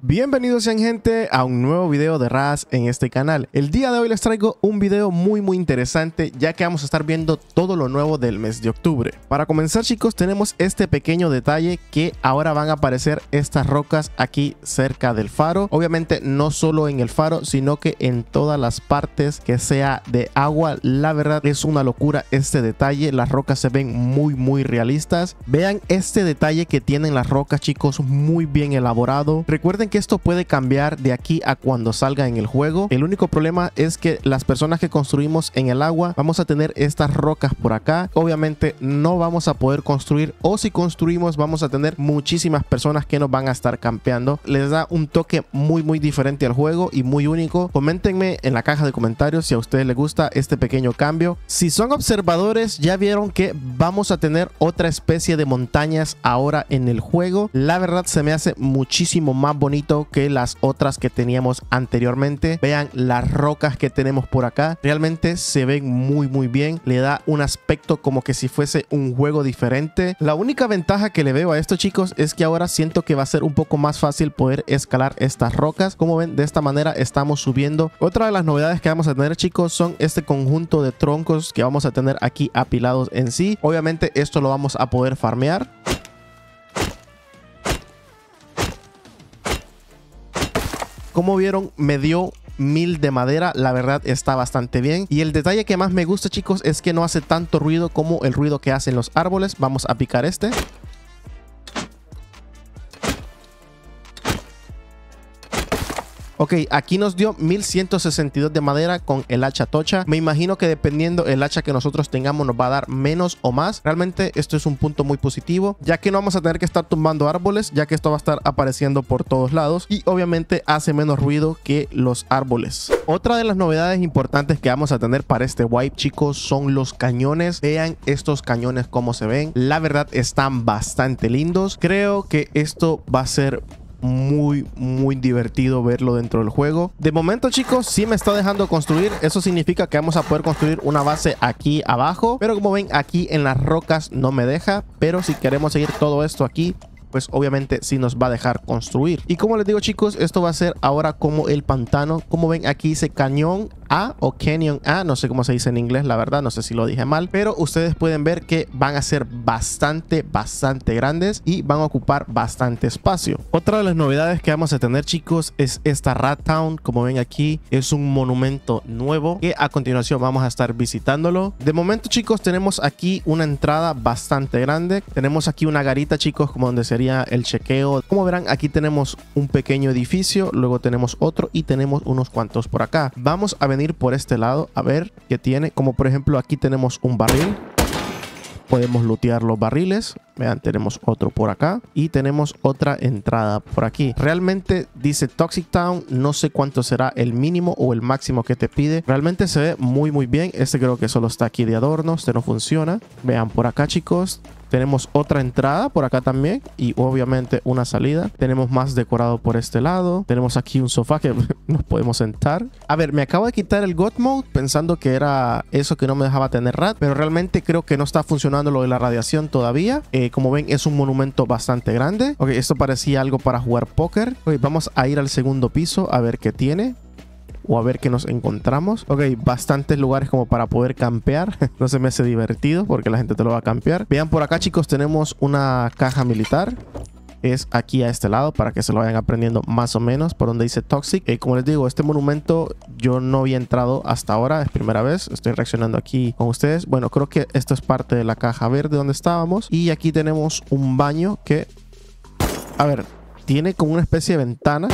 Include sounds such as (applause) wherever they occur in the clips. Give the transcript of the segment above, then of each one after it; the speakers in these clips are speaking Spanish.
Bienvenidos sean gente a un nuevo video de RAS en este canal. El día de hoy les traigo un video muy muy interesante ya que vamos a estar viendo todo lo nuevo del mes de octubre. Para comenzar chicos tenemos este pequeño detalle que ahora van a aparecer estas rocas aquí cerca del faro. Obviamente no solo en el faro sino que en todas las partes que sea de agua. La verdad es una locura este detalle. Las rocas se ven muy muy realistas. Vean este detalle que tienen las rocas chicos muy bien elaborado. Recuerden que esto puede cambiar de aquí a cuando salga en el juego. El único problema es que las personas que construimos en el agua vamos a tener estas rocas por acá. Obviamente no vamos a poder construir o si construimos vamos a tener muchísimas personas que nos van a estar campeando. Les da un toque muy muy diferente al juego y muy único. Coméntenme en la caja de comentarios si a ustedes les gusta este pequeño cambio. Si son observadores ya vieron que vamos a tener otra especie de montañas ahora en el juego. La verdad se me hace muchísimo más bonito que las otras que teníamos anteriormente. Vean las rocas que tenemos por acá. Realmente se ven muy muy bien. Le da un aspecto como que si fuese un juego diferente. La única ventaja que le veo a esto chicos es que ahora siento que va a ser un poco más fácil poder escalar estas rocas. Como ven de esta manera estamos subiendo. Otra de las novedades que vamos a tener chicos son este conjunto de troncos que vamos a tener aquí apilados en sí. Obviamente esto lo vamos a poder farmear. Como vieron, me dio mil de madera, la verdad está bastante bien. Y el detalle que más me gusta chicos es que no hace tanto ruido como el ruido que hacen los árboles. Vamos a picar este. Ok, aquí nos dio 1162 de madera con el hacha tocha. Me imagino que dependiendo el hacha que nosotros tengamos nos va a dar menos o más. Realmente esto es un punto muy positivo, ya que no vamos a tener que estar tumbando árboles, ya que esto va a estar apareciendo por todos lados y obviamente hace menos ruido que los árboles. Otra de las novedades importantes que vamos a tener para este wipe, chicos, son los cañones. Vean estos cañones como se ven. La verdad están bastante lindos. Creo que esto va a ser muy, muy divertido verlo dentro del juego. De momento, chicos, sí me está dejando construir. Eso significa que vamos a poder construir una base aquí abajo. Pero como ven, aquí en las rocas no me deja. Pero si queremos seguir todo esto aquí, pues obviamente sí nos va a dejar construir. Y como les digo chicos, esto va a ser ahora como el pantano. Como ven aquí dice cañón a o Canyon A, no sé cómo se dice en inglés, la verdad, no sé si lo dije mal, pero ustedes pueden ver que van a ser bastante, bastante grandes y van a ocupar bastante espacio. Otra de las novedades que vamos a tener, chicos, es esta Rat Town, como ven aquí, es un monumento nuevo que a continuación vamos a estar visitándolo. De momento, chicos, tenemos aquí una entrada bastante grande, tenemos aquí una garita, chicos, como donde sería el chequeo. Como verán, aquí tenemos un pequeño edificio, luego tenemos otro y tenemos unos cuantos por acá. Vamos a ver ir por este lado a ver qué tiene. Como por ejemplo aquí tenemos un barril. Podemos lootear los barriles. Vean, tenemos otro por acá. Y tenemos otra entrada por aquí. Realmente dice Toxic Town. No sé cuánto será el mínimo o el máximo que te pide. Realmente se ve muy muy bien. Este creo que solo está aquí de adorno. Este no funciona. Vean por acá chicos. Tenemos otra entrada por acá también y obviamente una salida. Tenemos más decorado por este lado. Tenemos aquí un sofá que (laughs) nos podemos sentar. A ver, me acabo de quitar el God Mode pensando que era eso que no me dejaba tener RAT, pero realmente creo que no está funcionando lo de la radiación todavía. Eh, como ven, es un monumento bastante grande. Ok, esto parecía algo para jugar póker. Ok, vamos a ir al segundo piso a ver qué tiene o a ver qué nos encontramos. Ok, bastantes lugares como para poder campear. (laughs) no se me hace divertido porque la gente te lo va a campear. Vean por acá chicos, tenemos una caja militar es aquí a este lado para que se lo vayan aprendiendo más o menos por donde dice Toxic. Y eh, como les digo, este monumento yo no había entrado hasta ahora, es primera vez, estoy reaccionando aquí con ustedes. Bueno, creo que esto es parte de la caja verde donde estábamos y aquí tenemos un baño que, a ver, tiene como una especie de ventana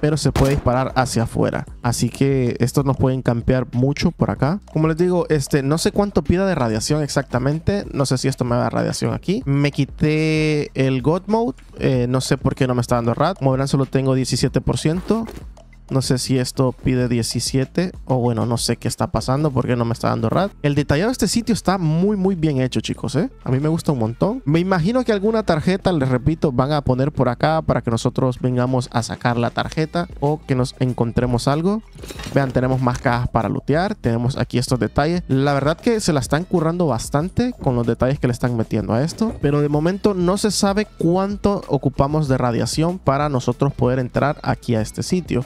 pero se puede disparar hacia afuera. Así que estos nos pueden campear mucho por acá. Como les digo, este, no sé cuánto pida de radiación exactamente. No sé si esto me da radiación aquí. Me quité el God Mode. Eh, no sé por qué no me está dando RAD. Como verán, solo tengo 17%. No sé si esto pide 17 o bueno, no sé qué está pasando porque no me está dando rad. El detallado de este sitio está muy muy bien hecho chicos, ¿eh? A mí me gusta un montón. Me imagino que alguna tarjeta, les repito, van a poner por acá para que nosotros vengamos a sacar la tarjeta o que nos encontremos algo. Vean, tenemos más cajas para lootear, tenemos aquí estos detalles. La verdad que se la están currando bastante con los detalles que le están metiendo a esto, pero de momento no se sabe cuánto ocupamos de radiación para nosotros poder entrar aquí a este sitio.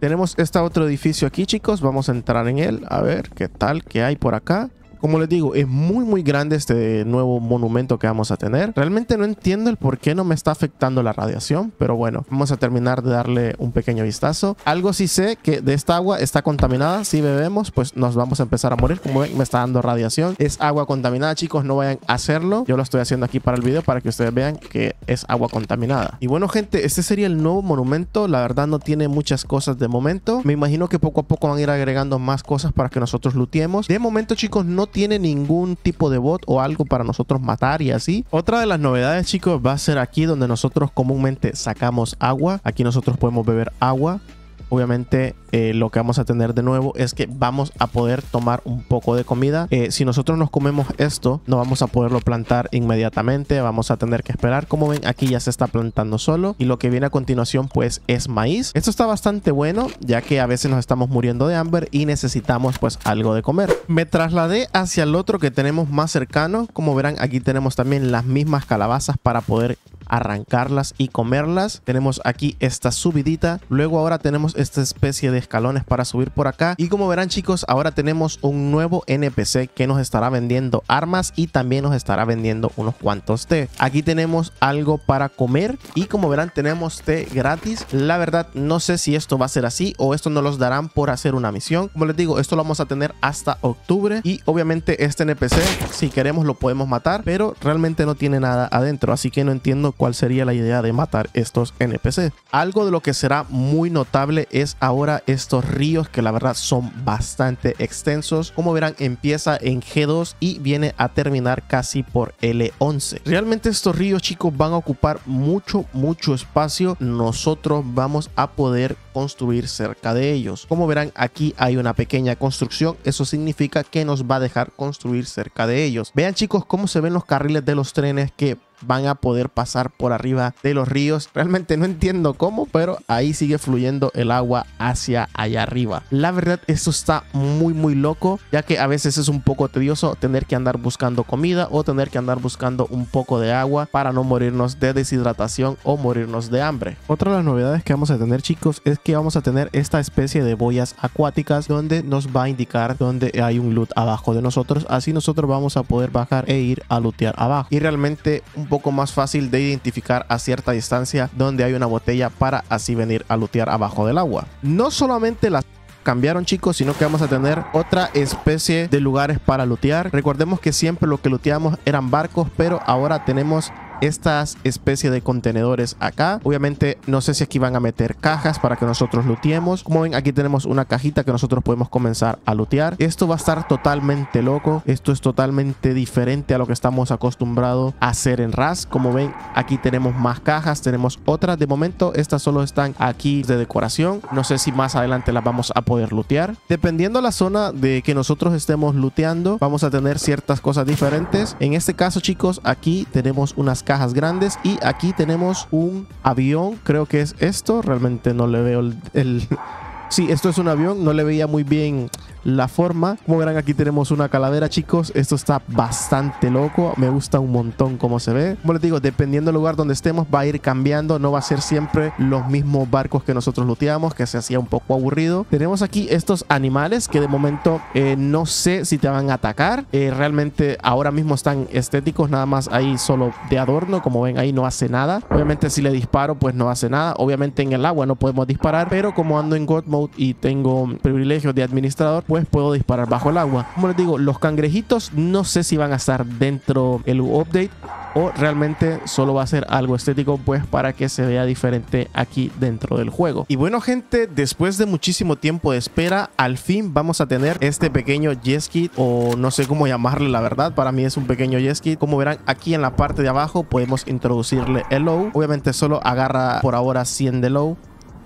Tenemos este otro edificio aquí, chicos. Vamos a entrar en él. A ver qué tal, Que hay por acá. Como les digo, es muy muy grande este nuevo monumento que vamos a tener. Realmente no entiendo el por qué no me está afectando la radiación, pero bueno, vamos a terminar de darle un pequeño vistazo. Algo sí sé que de esta agua está contaminada, si bebemos pues nos vamos a empezar a morir, como ven me está dando radiación. Es agua contaminada chicos, no vayan a hacerlo. Yo lo estoy haciendo aquí para el video para que ustedes vean que es agua contaminada. Y bueno gente, este sería el nuevo monumento, la verdad no tiene muchas cosas de momento. Me imagino que poco a poco van a ir agregando más cosas para que nosotros luteemos. De momento chicos no tiene ningún tipo de bot o algo para nosotros matar y así. Otra de las novedades chicos va a ser aquí donde nosotros comúnmente sacamos agua. Aquí nosotros podemos beber agua obviamente eh, lo que vamos a tener de nuevo es que vamos a poder tomar un poco de comida. Eh, si nosotros nos comemos esto, no vamos a poderlo plantar inmediatamente, vamos a tener que esperar. Como ven, aquí ya se está plantando solo y lo que viene a continuación pues es maíz. Esto está bastante bueno ya que a veces nos estamos muriendo de hambre y necesitamos pues algo de comer. Me trasladé hacia el otro que tenemos más cercano. Como verán, aquí tenemos también las mismas calabazas para poder arrancarlas y comerlas. Tenemos aquí esta subidita. Luego ahora tenemos esta especie de escalones para subir por acá. Y como verán chicos, ahora tenemos un nuevo NPC que nos estará vendiendo armas y también nos estará vendiendo unos cuantos té. Aquí tenemos algo para comer y como verán tenemos té gratis. La verdad no sé si esto va a ser así o esto no los darán por hacer una misión. Como les digo, esto lo vamos a tener hasta octubre y obviamente este NPC si queremos lo podemos matar, pero realmente no tiene nada adentro, así que no entiendo cuál sería la idea de matar estos NPC. Algo de lo que será muy notable es ahora estos ríos que la verdad son bastante extensos. Como verán empieza en G2 y viene a terminar casi por L11. Realmente estos ríos chicos van a ocupar mucho mucho espacio. Nosotros vamos a poder construir cerca de ellos. Como verán aquí hay una pequeña construcción. Eso significa que nos va a dejar construir cerca de ellos. Vean chicos cómo se ven los carriles de los trenes que van a poder pasar por arriba de los ríos. Realmente no entiendo cómo, pero ahí sigue fluyendo el agua hacia allá arriba. La verdad, eso está muy, muy loco, ya que a veces es un poco tedioso tener que andar buscando comida o tener que andar buscando un poco de agua para no morirnos de deshidratación o morirnos de hambre. Otra de las novedades que vamos a tener, chicos, es que vamos a tener esta especie de boyas acuáticas donde nos va a indicar donde hay un loot abajo de nosotros. Así nosotros vamos a poder bajar e ir a lootear abajo. Y realmente poco más fácil de identificar a cierta distancia donde hay una botella para así venir a lutear abajo del agua. No solamente las cambiaron chicos, sino que vamos a tener otra especie de lugares para lutear. Recordemos que siempre lo que luteamos eran barcos, pero ahora tenemos estas especies de contenedores acá. Obviamente no sé si aquí van a meter cajas para que nosotros luteemos. Como ven, aquí tenemos una cajita que nosotros podemos comenzar a lutear. Esto va a estar totalmente loco. Esto es totalmente diferente a lo que estamos acostumbrados a hacer en RAS. Como ven, aquí tenemos más cajas, tenemos otras. De momento, estas solo están aquí de decoración. No sé si más adelante las vamos a poder lutear. Dependiendo la zona de que nosotros estemos luteando, vamos a tener ciertas cosas diferentes. En este caso, chicos, aquí tenemos unas cajas grandes. Y aquí tenemos un avión, creo que es esto. Realmente no le veo el, (laughs) Sí, esto es un avión, no le veía muy bien la forma. Como verán, aquí tenemos una calavera, chicos. Esto está bastante loco. Me gusta un montón cómo se ve. Como les digo, dependiendo del lugar donde estemos, va a ir cambiando. No va a ser siempre los mismos barcos que nosotros looteamos, que se hacía un poco aburrido. Tenemos aquí estos animales que de momento eh, no sé si te van a atacar. Eh, realmente ahora mismo están estéticos, nada más ahí solo de adorno. Como ven, ahí no hace nada. Obviamente, si le disparo, pues no hace nada. Obviamente, en el agua no podemos disparar, pero como ando en God Mode y tengo privilegios de administrador, pues puedo disparar bajo el agua. Como les digo, los cangrejitos no sé si van a estar dentro el update o realmente solo va a ser algo estético pues para que se vea diferente aquí dentro del juego. Y bueno gente, después de muchísimo tiempo de espera, al fin vamos a tener este pequeño yes kit o no sé cómo llamarle la verdad, para mí es un pequeño yes kit Como verán aquí en la parte de abajo podemos introducirle el low, obviamente solo agarra por ahora 100 de low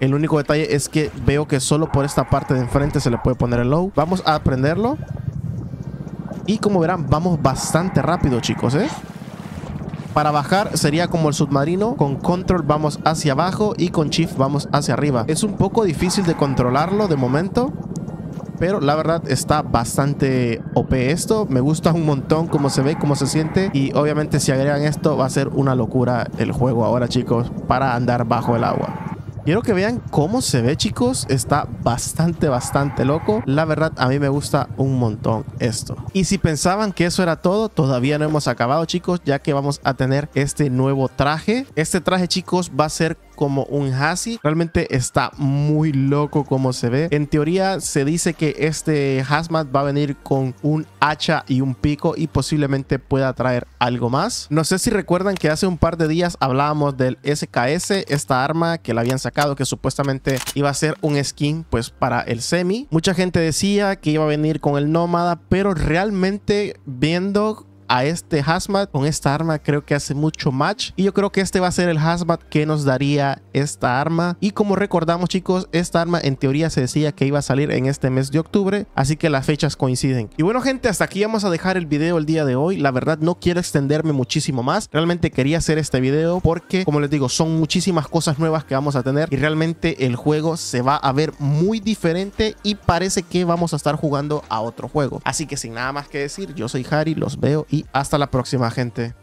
el único detalle es que veo que solo por esta parte de enfrente se le puede poner el low. Vamos a aprenderlo. Y como verán, vamos bastante rápido, chicos, ¿eh? Para bajar sería como el submarino, con control vamos hacia abajo y con shift vamos hacia arriba. Es un poco difícil de controlarlo de momento, pero la verdad está bastante OP esto. Me gusta un montón cómo se ve, cómo se siente y obviamente si agregan esto va a ser una locura el juego ahora chicos para andar bajo el agua. Quiero que vean cómo se ve, chicos. Está bastante, bastante loco. La verdad, a mí me gusta un montón esto. Y si pensaban que eso era todo, todavía no hemos acabado, chicos, ya que vamos a tener este nuevo traje. Este traje, chicos, va a ser como un Hasi. Realmente está muy loco como se ve. En teoría se dice que este Hazmat va a venir con un hacha y un pico y posiblemente pueda traer algo más. No sé si recuerdan que hace un par de días hablábamos del SKS, esta arma que la habían sacado que supuestamente iba a ser un skin pues para el semi. Mucha gente decía que iba a venir con el nómada, pero realmente viendo a este hazmat. Con esta arma creo que hace mucho match. Y yo creo que este va a ser el hazmat que nos daría esta arma. Y como recordamos chicos, esta arma en teoría se decía que iba a salir en este mes de octubre. Así que las fechas coinciden. Y bueno gente, hasta aquí vamos a dejar el video el día de hoy. La verdad no quiero extenderme muchísimo más. Realmente quería hacer este video porque, como les digo, son muchísimas cosas nuevas que vamos a tener. Y realmente el juego se va a ver muy diferente y parece que vamos a estar jugando a otro juego. Así que sin nada más que decir, yo soy Harry, los veo hasta la próxima, gente.